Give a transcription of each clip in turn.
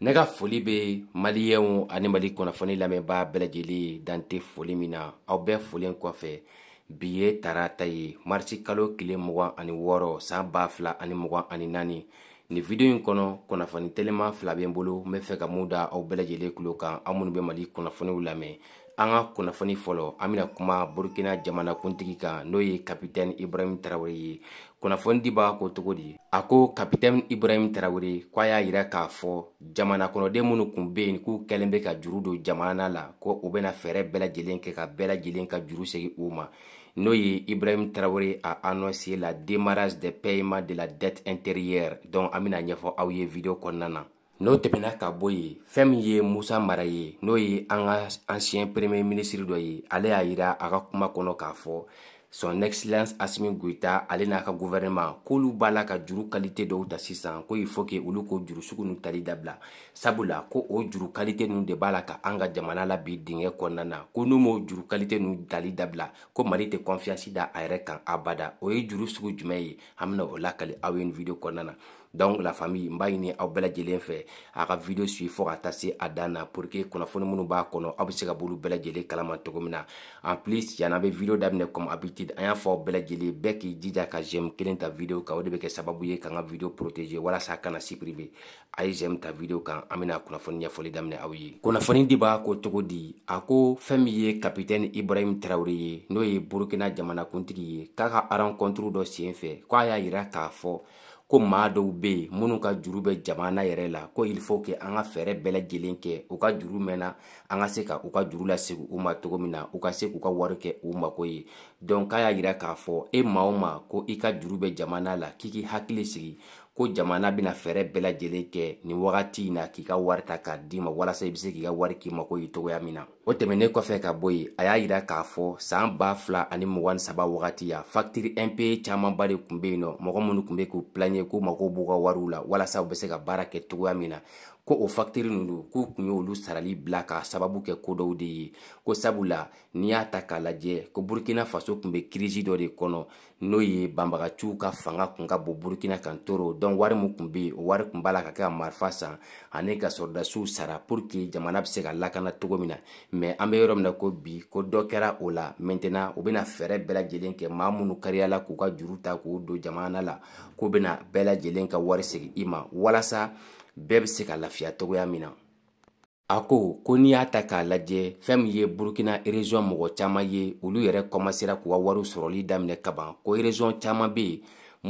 ne ka foli be maliyɛnw ani mali kunnafoni lamɛnbaa bɛlajɛlen dante foli min na aw bɛɛ folen kɔfɛ bi ye tarata ye marisi kalo kile mg ani wɔɔrɔ saan b'a fila ani mg ani naani ni video in kɔnɔ kunnafoni telima fila be n bolo n be fɛ ka mun da aw bɛlajɛlen kulo kan an minnu be mali kunnafoniw lamɛn an ka kunnafoni fɔlɔ an bena kuma burkina kuntigi kan n'o ye kapitɛni ibrahim tarawure ye kunnafoni dibaga ko togo di a ko kapitɛni ibrahim tarawure ko a y'a yira k'a fɔ jamana kɔnɔden minnu kun be yen k'u kɛlen be ka juru don jamana la ko u bena fɛɛrɛ bɛlajɛlen kɛ ka bɛlajɛlen ka juru segi u ma n'o ye ibrahim tarawele a annonce la démarrage des paiements de la dette intérieure donc an bena ɲɛfɔ aw ye video kɔnɔna na n'o tɛmɛna ka bɔ ye fɛɛn min ye musa mara ye n'o ye an ka ancien premier ministiri dɔ ye ale y'a yira a ka kuma kɔnɔ k'a fɔ son excellence asimi goita ale n'a ka guvɛrɛnɛma k'olu b'a la ka juru kalite dɔw ta sisan ko il faut ke olu k'o juru sugu nu tali dabila sabula ko o juru kalite nu de b'a la ka an ka jamana la bi dingɛ kɔnɔna na ko n'u m'o juru kalite nu tali dabila ko mali tɛ confiance da a yɛrɛ kan abada o ye juru sugu jumɛn ye an bena o lakali aw ye ni video kɔnɔna na donc la famille n b'a ɲini fait bɛɛ a video suit fort à taa se pour que kunnafoni b'a kɔnɔ aw bɛ ka b'olu bɛɛ lajɛlen kalama en plus y en avait vidéo daminɛ comme habitude an un fort aw becky lajɛlen ta vidéo kan o de bɛ kɛ ka n video protéger wala a kana privé. a j'aime ta video kan an bɛna kunnafoni ɲɛfɔli daminɛ aw ye a ako b'a ko di a ko capitaine ibrahim traoré noye Burkina Jamana burukina jamana a k'a dossier fait dɔ sen fɛ a k'a ko maa dɔw be yen minnu ka juru bɛ jamana yɛrɛ la ko il faut que an ka fɛɛrɛ bɛɛ lajɛlen kɛ u ka juru mɛnna an ka se ka u ka juru lasegi u ma cogo min na u ka se k'u ka wari kɛ u mago ye dɔnk k'a y'a yira k'a fɔ e ma o ma ko i ka juru bɛ jamana la k'i k'i hakili sigi ko jamana bena fɛɛrɛ bɛɛ kɛ ni wagati na k'i ka wari ta k'a di ma walasa i be se k'i ka wari k'i mago ye togoya min na o tɛmɛnen kɔfɛ ka bɔ ye a y'a yira k'a fɔ saan b'a fila ani mg saba wagati ya factiri np caamanba de kun be yen nɔ mɔgɔ minnu kun be k'u pilanye k'u mago b'u ka wariw la walasa u be se ka baara kɛ togoya min na ko o fakitiri nunu k'u kun y'olu sarali bila k'a sababu kɛ ko dɔw de ye ko sabula n'i y'a ta k'a lajɛ ko burukina faso kun be kirisi dɔ de kɔnɔ n'o ye banbagaciw ka fanga kun ka bon burukina kan toro dɔn wari mu kun be o wari kun b'a la ka kɛ ka marifa san ani ka sɔrɔdasiw sara pur ke jamana be se ka lakana cogo min na mɛn an be yɔrɔ mina ko bi ko dɔ kɛra o la mɛntena u bena fɛɛrɛ bɛɛlajɛlen kɛ ma minnu kariyala k'u ka juru ta k'u don jamana la ko bena bɛɛlajɛlen ka wari segi i ma walasa bɛɛ be se ka lafiya togoya min na a ko ko n'i y'a ta k'a lajɛ fɛɛn min ye burukina erezɔn mɔgɔ caaman ye olu yɛrɛ kɔmasera k'u ka wariw sɔrɔli daminɛ kaban ko erezɔn caaman be yen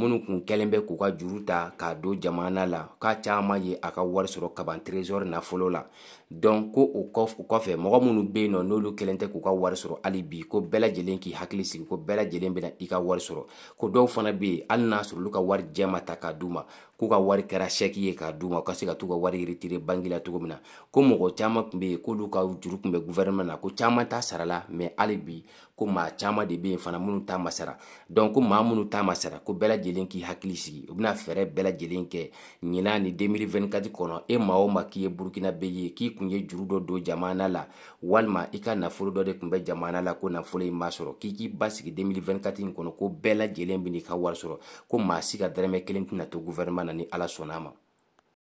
minnu kun kɛlen bɛ k'u ka juru ta k'a don jamana la k'a caaman ye a ka wari sɔrɔ kaban trezɔri nafolo la dɔn ko o kɔfɛ mɔgɔ minnu bɛ yen nɔ n'olu kelen tɛ k'u ka wari sɔrɔ hali bi ko bɛɛ lajɛlen k'i hakili sigi ko bɛɛ lajɛlen bɛ na i ka wari sɔrɔ ko dɔw fana bɛ yen hali n'a sɔrɔ olu ka wari jɛma ta k'a d'u ma k'u ka wari kɛra sɛki ye k'a d'u ma u ka se ka t'u ka wari retire bangi la cogo min na ko mɔgɔ caman tun bɛ yen k'olu ka juru tun bɛ gouvernement na ko caman t'a sarala mais hali bi ko maa caman de bɛ yen fana minnu t'a masara donc ko maa minnu t'a masara ko bɛɛ lajɛlen k'i hakili sigi u bɛna fɛɛrɛ bɛɛ lajɛlen kɛ ɲinan ni 2024 kɔnɔ e maa o maa k'i ye burukina bɛ ye k'i kun ye juru dɔ don jamana la walima i ka nafolo dɔ de kun bɛ jamana la ko nafolo in ma sɔrɔ k'i k'i basigi 2024 in kɔnɔ ko bɛɛ lajɛlen bɛ n'i ka wari sɔrɔ ko maa si ka dɛrɛmɛ kelen tɛna to gouvernement na ni ala sɔnn'a ma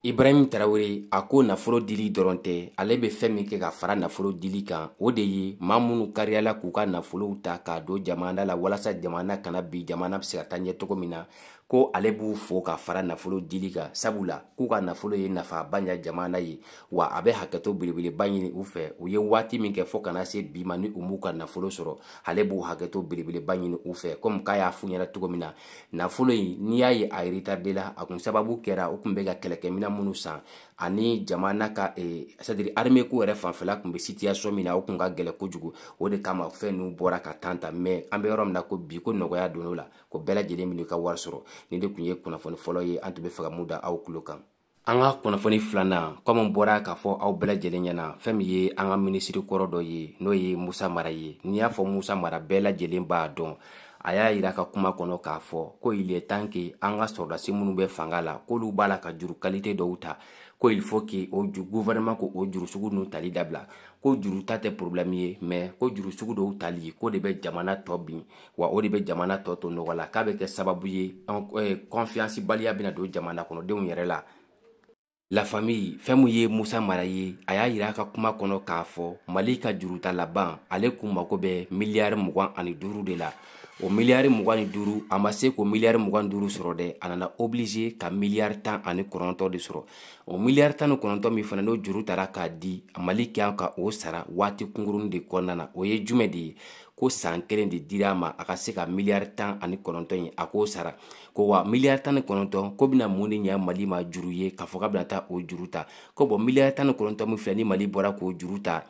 ibrahim tarawele a ko nafolo dili dɔrɔn tɛ ale be fɛɛn min kɛ ka fara nafolo dili kan o de ye ma minnu kariyala k'u ka nafolow ta k'a don jamana la walasa jamana kana bi jamana be se ka ta ɲɛ cogo min na ko ale b'u fo ka fara nafolo dili kan sabula k'u ka nafolo ye nafaba ɲa jamana ye wa a bɛ hakɛto belebeleba ɲini u fɛ u ye waati min kɛ fɔɔ kana se bi ma ni u m'u ka nafolo sɔrɔ ale b'u hakɛto belebeleba ɲini u fɛ komi k'a y'a fu ɲɛna cogo min na nafolo ye n'i y'a ye a yerita be la a kun sababu kɛra u kun be ka kɛlɛkɛmina na minnu san ani jamana ka sadiri arme ko yɛrɛ fanfɛla kun be sitiyasɔn min na o kun ka gɛlɛ kojugu o de kama fɛn n'u bɔra ka tan ta mɛn an be yɔrɔ min na ko bi ko nɔgɔya don o la ko bɛɛlajɛlen min'i ka wari sɔrɔ ni de kun ye kunnafoni fɔlɔ ye an tun be fɛ ka mun da aw kulo kan an ka kunnafoni filanan komi bɔra k'a fɔ aw bɛɛlajɛlen ɲɛna fɛn min ye an ka minisiri kɔrɔ dɔ ye n'o ye musa mara ye n'i y'a fɔ musa mara bɛɛ lajɛlen b'a dɔn a y'a yira ka kuma kɔnɔ k'a fɔ ko il est temps que an ka sɔrɔdasi minnu bɛ fanga la k'olu b'a la ka juru kalite dɔw ta ko il faut que o ju gouvernement ko o juru sugu ninnu tali dabila ko juru ta tɛ problème ye mais ko juru sugu dɔw tali ko de bɛ jamana tɔ bin wa o de bɛ jamana tɔ to nɔgɔ la k'a bɛ kɛ sababu ye eh, confiance baliya bɛna don jamana kɔnɔdenw yɛrɛ la La famille Femouye, Moussa, ye Musa Mara ye a y'a ka kuma kɔnɔ k'a fɔ juruta laban ale kun mago bɛ miliyari de la o milliard duuru a ma se k'o miliyari 25 sɔrɔ dɛ a nana obligé ka miliyari de sɔrɔ o miliyari 19 min fana n'o juru tara k'a di Mali ka o sara waati de kɔnɔna Oye o ko san kelen de dira a ma a ka se ka miliyari tan ani kɔnɔntɔn ye a k'o sara ko wa miliyari tan ni kɔnɔntɔn ko bɛna mun de ɲɛ mali ma juru ye k'a fɔ k'a bɛna taa o juru ta ko bɔn miliyari tan ni kɔnɔntɔn min filɛ ni mali bɔra k'o juru ta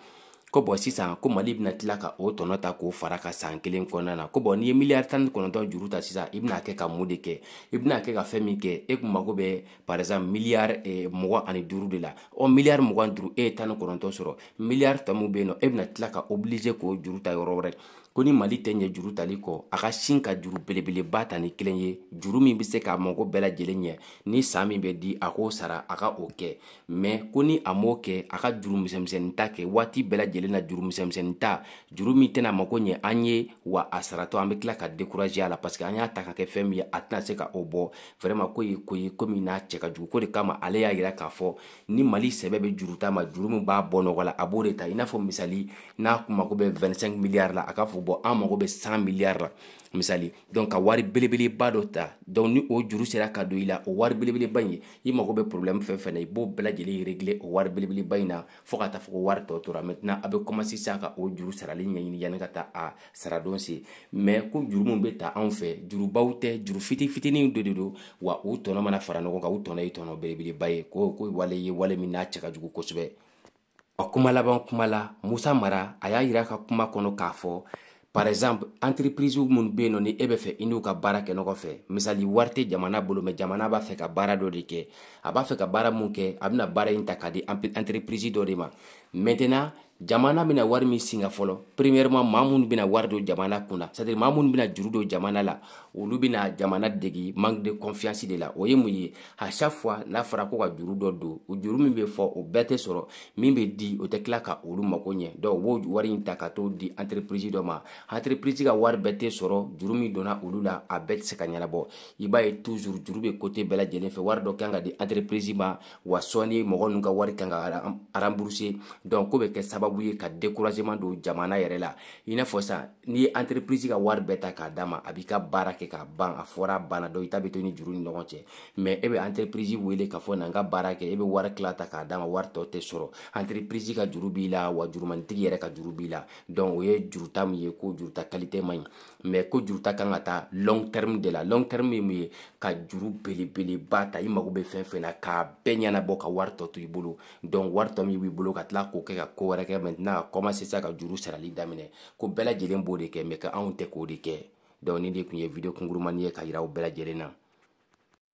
ko bɔn sisan ko mali bena tila ka o tɔnɔ ta k'o fara ka san kelen kɔnɔna na ko bɔn n'i ye miliyari tan ni kɔnɔntɔn juru ta sisan i bena kɛ ka mun de kɛ i bena kɛ ka fɛn min kɛ e kun mago bɛ par exemple miliyari eh, mg ani duru de la ɔ miliyari mg duru e ye tan ni kɔnɔntɔn sɔrɔ miliyari tɔ min be yen nɔ e bena tila ka obilize k'o juru ta yɔrɔ wɛrɛ ko ni mali tɛ ɲɛ juru tali kɔ a ka sin ka juru belebeleba ta ni kelen ye juru min be se k'a mago bɛɛ lajɛlen ɲɛ ni saan min bɛ di a k'o sara a ka o kɛ mɛn ko ni a m'o kɛ a ka juru misɛmisɛni ta kɛ waati bɛɛ lajɛlen na juru misɛmisɛni ta juru min tɛna mago ɲɛ an ye wa a saratɔ an be tila ka découragé a la parce que an y'a ta ka kɛ fɛn min ye a tɛna se ka o bɔ vraiman ko ye ko ye ko min n'a cɛ ka jugu ko de kama ale y'a yira k'a fɔ ni mali sɛbɛ be juru ta ma juru min b'a bɔ nɔgɔ la a b'o de ta i n'a fɔ misali n'a kun mago bɛ 25 miliyard la a ka fɔ bɔ an mago bɛ san miliyari la misali donc ka wari belebeleba dɔ ta donc ni o juru sera ka don i la o wari belebeleba in i mago bɛ problème fɛn fɛn na i b'o bɛɛ lajɛlen régler o wari belebeleba in na fo ka taa fɔ ko wari tɔ tora maintenant a bɛ commencer sisan ka o juru sarali ɲɛɲini yanni ka taa a saradon se mais ko juru min bɛ ta anw fɛ jurubaw tɛ juru fitini fitini dɔ de don wa u tɔnɔ mana fara ɲɔgɔn kan u tɔnɔ ye tɔnɔ belebeleba ye ko ko wale ye wale min n'a cɛ ka jugu kosɛbɛ a kuma laban kuma la musa mara a y'a yira ka kuma kɔnɔ k'a fɔ par exemple entreprise minnu bɛ yen nɔ ni e bɛ fɛ i n'u ka baara kɛ ɲɔgɔn fɛ misali wari tɛ jamana bolo mɛ jamana b'a fɛ ka baara dɔ de kɛ a b'a fɛ ka baara mun kɛ a bɛna baara in ta k'a di entreprise dɔ de ma maintenant jamana bɛna wari min singa fɔlɔ premièrement maa minnu bɛna wari don jamana kun na c'est à dire maa minnu bɛna juru don jamana la olu bɛna jamana degi manque de confiance de la o ye mun ye à chaque fois n'a fɔra ko ka juru dɔ don o juru min bɛ fɔ o bɛɛ tɛ sɔrɔ min bɛ di o tɛ tila ka olu mago ɲɛ donc u b'o wari in ta ka t'o di entreprise dɔ ma entreprise ka wari bɛɛ tɛ sɔrɔ juru min donna olu la a bɛɛ tɛ se ka ɲɛnabɔ i b'a ye toujours juru bɛ côté bɛɛ lajɛlen fɛ wari dɔ kan ka di entreprise ma wa sɔɔni mɔgɔ ninnu ka wari kan ka rembourser donc ko bɛ kɛ sababu ye ka découragement don jamana yɛrɛ la i n'a fɔ sisan n'i ye entreprise ka wari bɛɛ ta k'a d'a ma a b'i ka baara kɛ kɛ k'a ban a fɔra a banna dɔn i ta bɛ to ni juru ni ɲɔgɔn cɛ mɛ e bɛ entreprise wele k'a fɔ na n ka baara kɛ e bɛ wari tila ta k'a d'a ma wari tɔ tɛ sɔrɔ entreprise ka juru b'i la wa jurumanitigi yɛrɛ ka juru b'i la donc o ye juruta min ye ko juruta qualité man ɲi mɛ ko juruta kan ka taa long terme de la long terme ye mun ye ka juru belebeleba ta i mago bɛ fɛn fɛn na k'a bɛɛ ɲɛnabɔ ka wari tɔ to i bolo donc wari tɔ min b'i bolo ka tila k'o kɛ ka ko wɛrɛ kɛ maintenant ka commencer sisan ka juru sarali daminɛ ko bɛɛ lajɛlen b'o de kɛ mɛ ka anw tɛ k'o de kɛ ni de tun ye video kunkurumani ye ka yira aw bɛɛ lajɛlen na